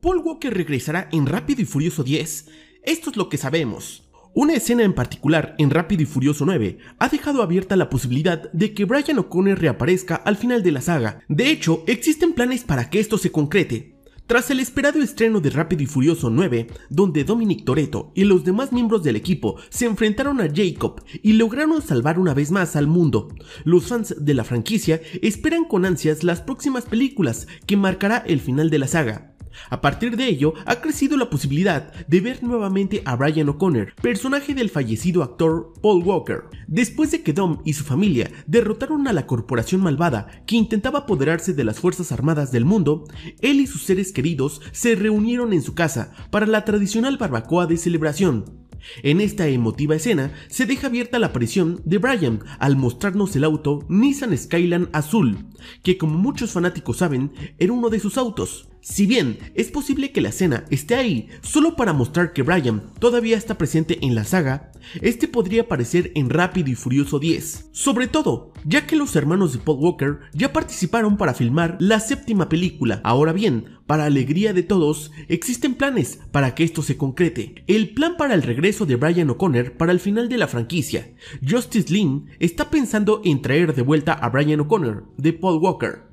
Paul Walker regresará en Rápido y Furioso 10. Esto es lo que sabemos. Una escena en particular en Rápido y Furioso 9 ha dejado abierta la posibilidad de que Brian O'Connor reaparezca al final de la saga. De hecho, existen planes para que esto se concrete. Tras el esperado estreno de Rápido y Furioso 9, donde Dominic Toretto y los demás miembros del equipo se enfrentaron a Jacob y lograron salvar una vez más al mundo, los fans de la franquicia esperan con ansias las próximas películas que marcará el final de la saga. A partir de ello, ha crecido la posibilidad de ver nuevamente a Brian O'Connor, personaje del fallecido actor Paul Walker, después de que Dom y su familia derrotaron a la corporación malvada que intentaba apoderarse de las Fuerzas Armadas del mundo, él y sus seres queridos se reunieron en su casa para la tradicional barbacoa de celebración, en esta emotiva escena se deja abierta la aparición de Brian al mostrarnos el auto Nissan Skyline azul, que como muchos fanáticos saben era uno de sus autos. Si bien es posible que la escena esté ahí solo para mostrar que Brian todavía está presente en la saga, este podría aparecer en Rápido y Furioso 10, sobre todo ya que los hermanos de Paul Walker ya participaron para filmar la séptima película. Ahora bien, para alegría de todos, existen planes para que esto se concrete. El plan para el regreso de Brian O'Connor para el final de la franquicia. Justice Lin está pensando en traer de vuelta a Brian O'Connor de Paul Walker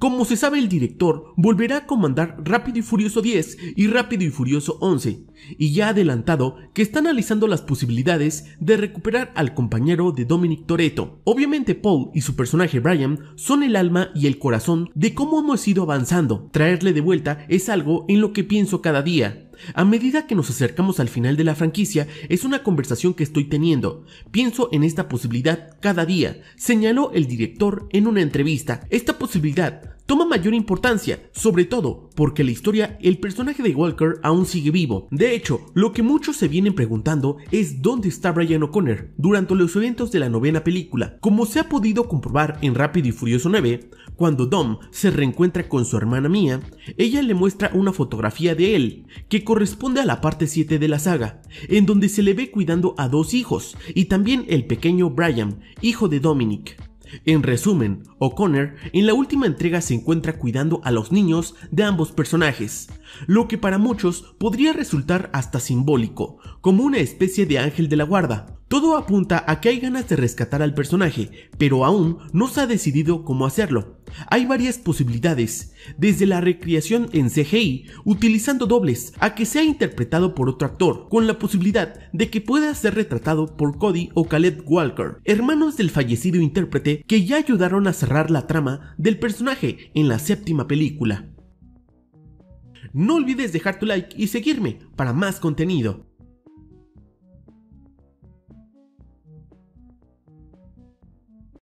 como se sabe, el director volverá a comandar Rápido y Furioso 10 y Rápido y Furioso 11, y ya ha adelantado que está analizando las posibilidades de recuperar al compañero de Dominic Toretto. Obviamente Paul y su personaje Brian son el alma y el corazón de cómo hemos ido avanzando. Traerle de vuelta es algo en lo que pienso cada día a medida que nos acercamos al final de la franquicia, es una conversación que estoy teniendo. Pienso en esta posibilidad cada día, señaló el director en una entrevista. Esta posibilidad toma mayor importancia, sobre todo porque la historia el personaje de Walker aún sigue vivo. De hecho, lo que muchos se vienen preguntando es dónde está Brian O'Connor durante los eventos de la novena película. Como se ha podido comprobar en Rápido y Furioso 9, cuando Dom se reencuentra con su hermana Mía, ella le muestra una fotografía de él, que corresponde a la parte 7 de la saga, en donde se le ve cuidando a dos hijos y también el pequeño Brian, hijo de Dominic. En resumen, O'Connor en la última entrega se encuentra cuidando a los niños de ambos personajes, lo que para muchos podría resultar hasta simbólico, como una especie de ángel de la guarda, todo apunta a que hay ganas de rescatar al personaje, pero aún no se ha decidido cómo hacerlo. Hay varias posibilidades, desde la recreación en CGI, utilizando dobles, a que sea interpretado por otro actor, con la posibilidad de que pueda ser retratado por Cody o Caleb Walker, hermanos del fallecido intérprete que ya ayudaron a cerrar la trama del personaje en la séptima película. No olvides dejar tu like y seguirme para más contenido.